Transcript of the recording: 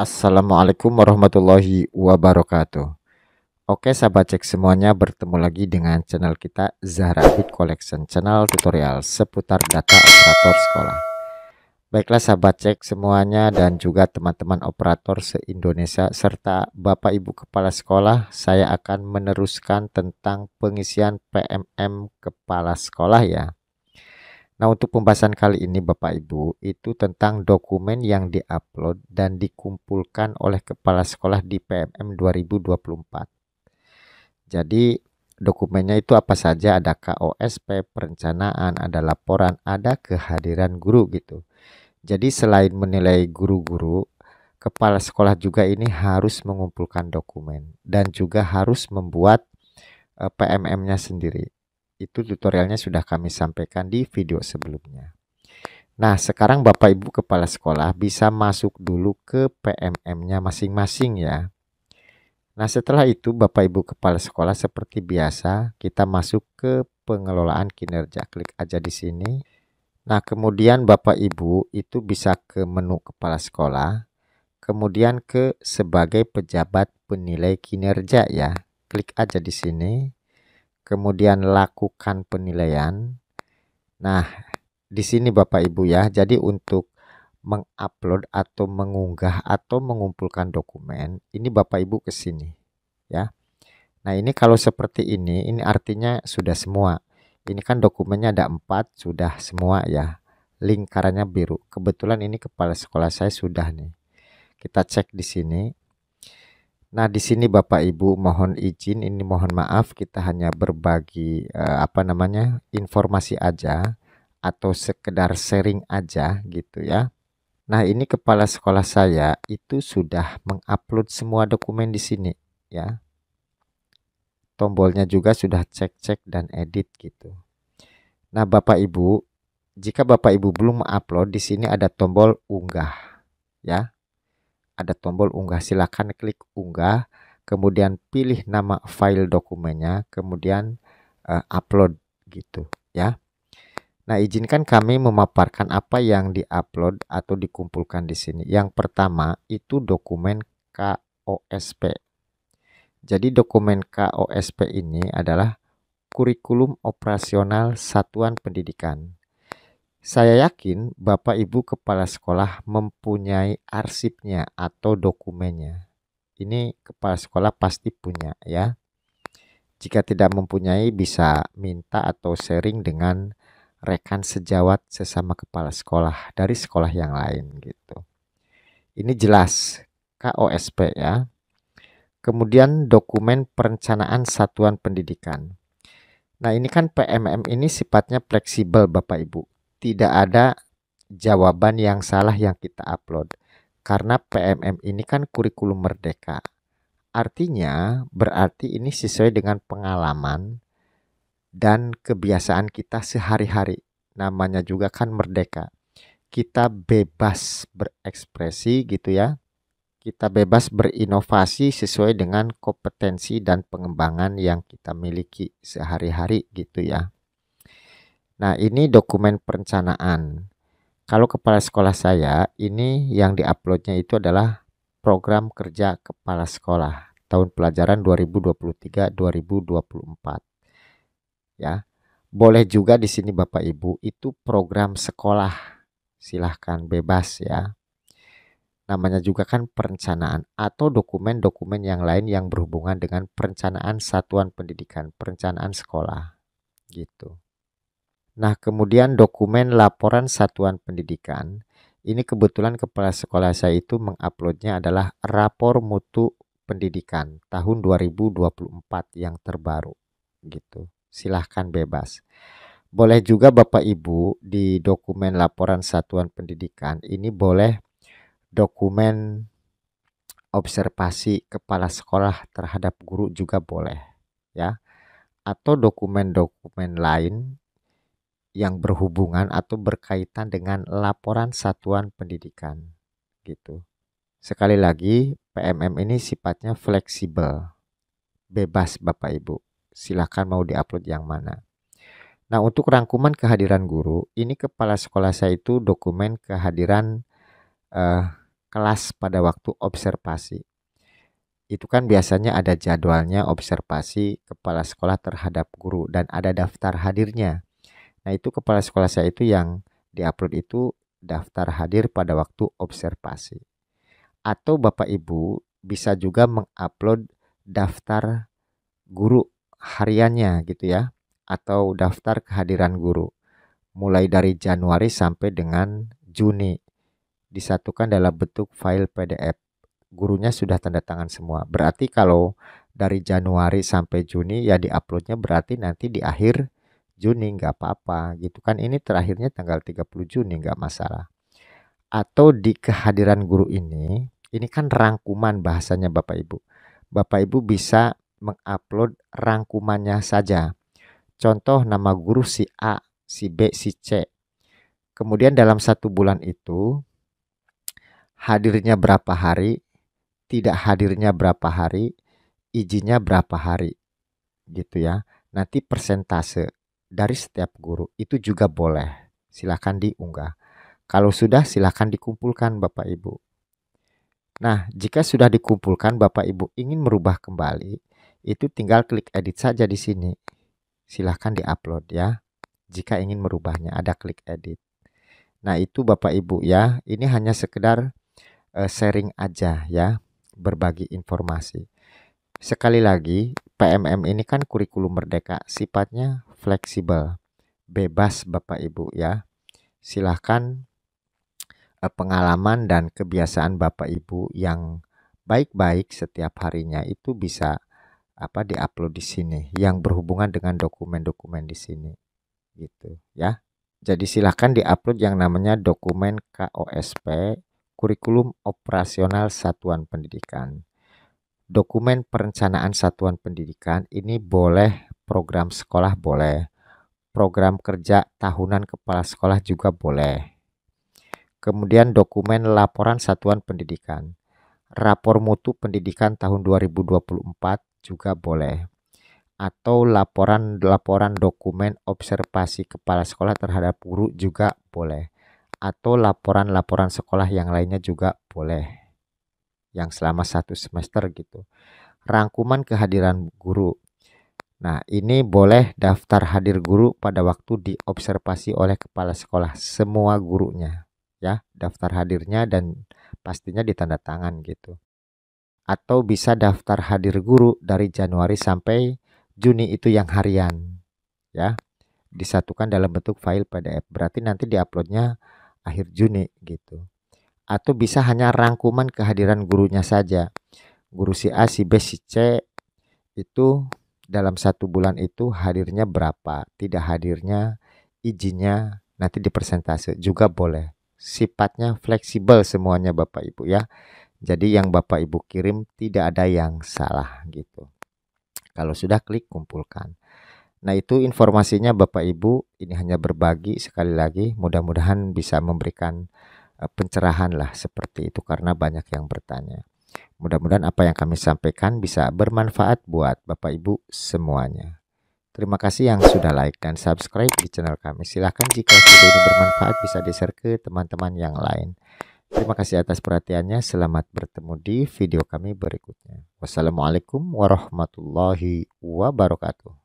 Assalamualaikum warahmatullahi wabarakatuh. Oke sahabat cek semuanya bertemu lagi dengan channel kita Zahra Bit Collection channel tutorial seputar data operator sekolah. Baiklah sahabat cek semuanya dan juga teman-teman operator se-Indonesia serta Bapak Ibu Kepala Sekolah saya akan meneruskan tentang pengisian PMM Kepala Sekolah ya. Nah, untuk pembahasan kali ini Bapak Ibu itu tentang dokumen yang diupload dan dikumpulkan oleh kepala sekolah di PMM 2024. Jadi, dokumennya itu apa saja? Ada KOSP, perencanaan, ada laporan, ada kehadiran guru gitu. Jadi, selain menilai guru-guru, kepala sekolah juga ini harus mengumpulkan dokumen dan juga harus membuat eh, PMM-nya sendiri. Itu tutorialnya sudah kami sampaikan di video sebelumnya. Nah, sekarang Bapak Ibu kepala sekolah bisa masuk dulu ke PMM-nya masing-masing ya. Nah, setelah itu Bapak Ibu kepala sekolah seperti biasa kita masuk ke pengelolaan kinerja. Klik aja di sini. Nah, kemudian Bapak Ibu itu bisa ke menu kepala sekolah, kemudian ke sebagai pejabat penilai kinerja ya. Klik aja di sini kemudian lakukan penilaian. Nah, di sini Bapak Ibu ya. Jadi untuk mengupload atau mengunggah atau mengumpulkan dokumen, ini Bapak Ibu ke sini ya. Nah, ini kalau seperti ini, ini artinya sudah semua. Ini kan dokumennya ada empat, sudah semua ya. Lingkarannya biru. Kebetulan ini kepala sekolah saya sudah nih. Kita cek di sini. Nah, di sini Bapak Ibu mohon izin, ini mohon maaf kita hanya berbagi eh, apa namanya? informasi aja atau sekedar sharing aja gitu ya. Nah, ini kepala sekolah saya itu sudah mengupload semua dokumen di sini ya. Tombolnya juga sudah cek-cek dan edit gitu. Nah, Bapak Ibu, jika Bapak Ibu belum mengupload di sini ada tombol unggah ya ada tombol unggah. Silakan klik unggah, kemudian pilih nama file dokumennya, kemudian uh, upload gitu ya. Nah, izinkan kami memaparkan apa yang diupload atau dikumpulkan di sini. Yang pertama itu dokumen KOSP. Jadi dokumen KOSP ini adalah kurikulum operasional satuan pendidikan. Saya yakin Bapak Ibu kepala sekolah mempunyai arsipnya atau dokumennya. Ini kepala sekolah pasti punya ya. Jika tidak mempunyai bisa minta atau sharing dengan rekan sejawat sesama kepala sekolah dari sekolah yang lain gitu. Ini jelas KOSP ya. Kemudian dokumen perencanaan satuan pendidikan. Nah, ini kan PMM ini sifatnya fleksibel Bapak Ibu tidak ada jawaban yang salah yang kita upload. Karena PMM ini kan kurikulum merdeka. Artinya berarti ini sesuai dengan pengalaman dan kebiasaan kita sehari-hari. Namanya juga kan merdeka. Kita bebas berekspresi gitu ya. Kita bebas berinovasi sesuai dengan kompetensi dan pengembangan yang kita miliki sehari-hari gitu ya. Nah, ini dokumen perencanaan. Kalau kepala sekolah saya, ini yang diuploadnya itu adalah program kerja kepala sekolah tahun pelajaran 2023-2024. Ya. Boleh juga di sini Bapak Ibu itu program sekolah. Silahkan bebas ya. Namanya juga kan perencanaan atau dokumen-dokumen yang lain yang berhubungan dengan perencanaan satuan pendidikan, perencanaan sekolah. Gitu. Nah, kemudian dokumen laporan satuan pendidikan. Ini kebetulan kepala sekolah saya itu menguploadnya adalah rapor mutu pendidikan tahun 2024 yang terbaru gitu. Silahkan bebas. Boleh juga Bapak Ibu di dokumen laporan satuan pendidikan ini boleh dokumen observasi kepala sekolah terhadap guru juga boleh ya atau dokumen-dokumen lain yang berhubungan atau berkaitan dengan laporan satuan pendidikan gitu. Sekali lagi, PMM ini sifatnya fleksibel. Bebas Bapak Ibu. Silakan mau diupload yang mana. Nah, untuk rangkuman kehadiran guru, ini kepala sekolah saya itu dokumen kehadiran eh, kelas pada waktu observasi. Itu kan biasanya ada jadwalnya observasi kepala sekolah terhadap guru dan ada daftar hadirnya Nah itu kepala sekolah saya itu yang diupload itu daftar hadir pada waktu observasi. Atau Bapak Ibu bisa juga mengupload daftar guru hariannya gitu ya atau daftar kehadiran guru mulai dari Januari sampai dengan Juni disatukan dalam bentuk file PDF. Gurunya sudah tanda tangan semua. Berarti kalau dari Januari sampai Juni ya diuploadnya berarti nanti di akhir Juni nggak apa-apa gitu kan ini terakhirnya tanggal 30 Juni nggak masalah atau di kehadiran guru ini ini kan rangkuman bahasanya Bapak Ibu Bapak Ibu bisa mengupload rangkumannya saja contoh nama guru si A si B si C kemudian dalam satu bulan itu hadirnya berapa hari tidak hadirnya berapa hari izinnya berapa hari gitu ya nanti persentase dari setiap guru itu juga boleh. Silahkan diunggah. Kalau sudah silahkan dikumpulkan Bapak Ibu. Nah, jika sudah dikumpulkan Bapak Ibu ingin merubah kembali, itu tinggal klik edit saja di sini. Silahkan diupload ya. Jika ingin merubahnya ada klik edit. Nah, itu Bapak Ibu ya. Ini hanya sekedar uh, sharing aja ya, berbagi informasi. Sekali lagi, PMM ini kan kurikulum merdeka, sifatnya fleksibel. Bebas Bapak Ibu ya. Silahkan eh, pengalaman dan kebiasaan Bapak Ibu yang baik-baik setiap harinya itu bisa apa diupload di sini yang berhubungan dengan dokumen-dokumen di sini gitu ya. Jadi silahkan diupload yang namanya dokumen KOSP Kurikulum Operasional Satuan Pendidikan. Dokumen perencanaan satuan pendidikan ini boleh program sekolah boleh. Program kerja tahunan kepala sekolah juga boleh. Kemudian dokumen laporan satuan pendidikan. Rapor mutu pendidikan tahun 2024 juga boleh. Atau laporan-laporan dokumen observasi kepala sekolah terhadap guru juga boleh. Atau laporan-laporan sekolah yang lainnya juga boleh. Yang selama satu semester gitu rangkuman kehadiran guru, Nah, ini boleh daftar hadir guru pada waktu diobservasi oleh kepala sekolah semua gurunya, ya, daftar hadirnya dan pastinya ditanda tangan gitu. Atau bisa daftar hadir guru dari Januari sampai Juni itu yang harian, ya, disatukan dalam bentuk file PDF. Berarti nanti diuploadnya akhir Juni gitu. Atau bisa hanya rangkuman kehadiran gurunya saja. Guru si A, si B, si C itu dalam satu bulan itu hadirnya berapa, tidak hadirnya, izinnya nanti di dipresentase juga boleh. Sifatnya fleksibel semuanya Bapak Ibu ya. Jadi yang Bapak Ibu kirim tidak ada yang salah gitu. Kalau sudah klik kumpulkan. Nah itu informasinya Bapak Ibu ini hanya berbagi sekali lagi mudah-mudahan bisa memberikan eh, pencerahan lah seperti itu karena banyak yang bertanya. Mudah-mudahan apa yang kami sampaikan bisa bermanfaat buat Bapak Ibu semuanya. Terima kasih yang sudah like dan subscribe di channel kami. Silahkan jika video ini bermanfaat bisa di-share ke teman-teman yang lain. Terima kasih atas perhatiannya. Selamat bertemu di video kami berikutnya. Wassalamualaikum warahmatullahi wabarakatuh.